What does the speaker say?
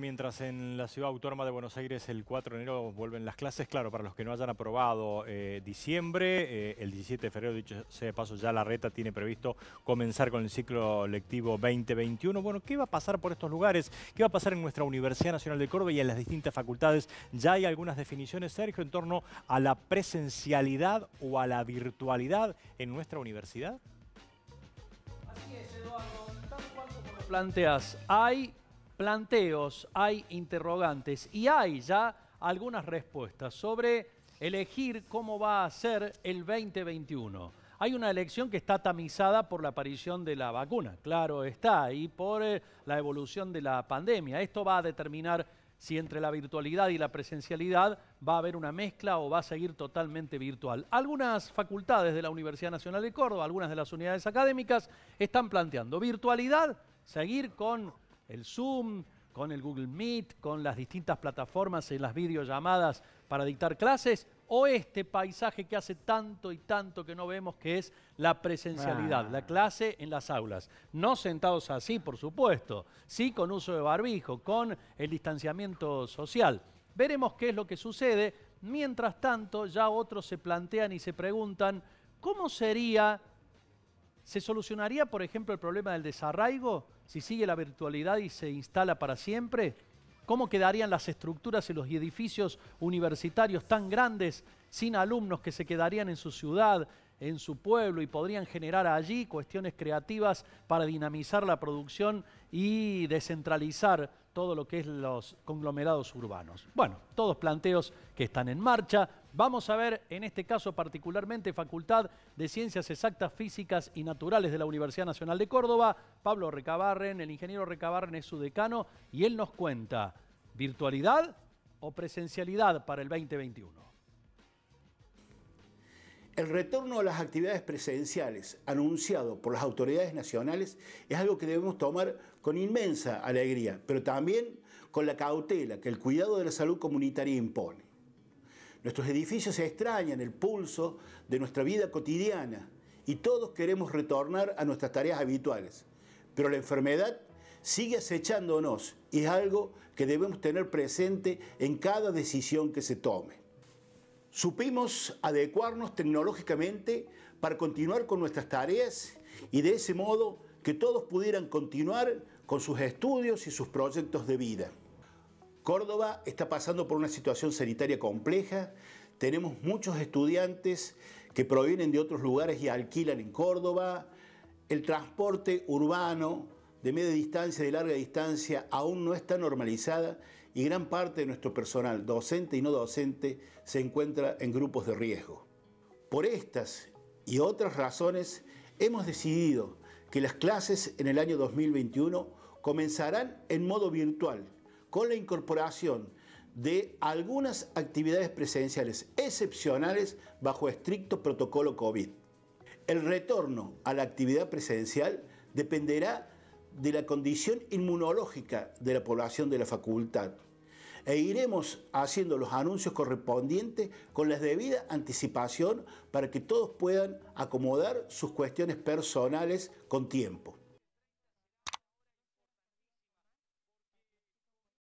Mientras en la ciudad autónoma de Buenos Aires el 4 de enero vuelven las clases, claro, para los que no hayan aprobado eh, diciembre, eh, el 17 de febrero, dicho sea de paso, ya la reta tiene previsto comenzar con el ciclo lectivo 2021. Bueno, ¿qué va a pasar por estos lugares? ¿Qué va a pasar en nuestra Universidad Nacional de Córdoba y en las distintas facultades? Ya hay algunas definiciones, Sergio, en torno a la presencialidad o a la virtualidad en nuestra universidad. Así es, Eduardo. cuanto planteas, hay planteos, hay interrogantes y hay ya algunas respuestas sobre elegir cómo va a ser el 2021. Hay una elección que está tamizada por la aparición de la vacuna, claro está, y por eh, la evolución de la pandemia. Esto va a determinar si entre la virtualidad y la presencialidad va a haber una mezcla o va a seguir totalmente virtual. Algunas facultades de la Universidad Nacional de Córdoba, algunas de las unidades académicas, están planteando virtualidad, seguir con el Zoom, con el Google Meet, con las distintas plataformas en las videollamadas para dictar clases, o este paisaje que hace tanto y tanto que no vemos, que es la presencialidad, la ah. clase en las aulas. No sentados así, por supuesto, sí con uso de barbijo, con el distanciamiento social. Veremos qué es lo que sucede. Mientras tanto, ya otros se plantean y se preguntan, ¿cómo sería ¿Se solucionaría, por ejemplo, el problema del desarraigo si sigue la virtualidad y se instala para siempre? ¿Cómo quedarían las estructuras y los edificios universitarios tan grandes sin alumnos que se quedarían en su ciudad, en su pueblo y podrían generar allí cuestiones creativas para dinamizar la producción y descentralizar todo lo que es los conglomerados urbanos. Bueno, todos planteos que están en marcha. Vamos a ver en este caso particularmente Facultad de Ciencias Exactas Físicas y Naturales de la Universidad Nacional de Córdoba. Pablo Recabarren, el ingeniero Recabarren es su decano y él nos cuenta virtualidad o presencialidad para el 2021. El retorno a las actividades presenciales anunciado por las autoridades nacionales es algo que debemos tomar con inmensa alegría, pero también con la cautela que el cuidado de la salud comunitaria impone. Nuestros edificios se extrañan el pulso de nuestra vida cotidiana y todos queremos retornar a nuestras tareas habituales, pero la enfermedad sigue acechándonos y es algo que debemos tener presente en cada decisión que se tome. Supimos adecuarnos tecnológicamente para continuar con nuestras tareas y de ese modo que todos pudieran continuar con sus estudios y sus proyectos de vida. Córdoba está pasando por una situación sanitaria compleja. Tenemos muchos estudiantes que provienen de otros lugares y alquilan en Córdoba. El transporte urbano de media distancia y de larga distancia aún no está normalizada y gran parte de nuestro personal, docente y no docente, se encuentra en grupos de riesgo. Por estas y otras razones, hemos decidido que las clases en el año 2021 comenzarán en modo virtual, con la incorporación de algunas actividades presenciales excepcionales bajo estricto protocolo COVID. El retorno a la actividad presencial dependerá de la condición inmunológica de la población de la facultad e iremos haciendo los anuncios correspondientes con la debida anticipación para que todos puedan acomodar sus cuestiones personales con tiempo.